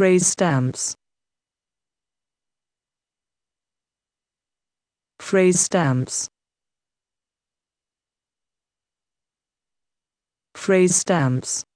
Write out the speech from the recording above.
phrase stamps phrase stamps phrase stamps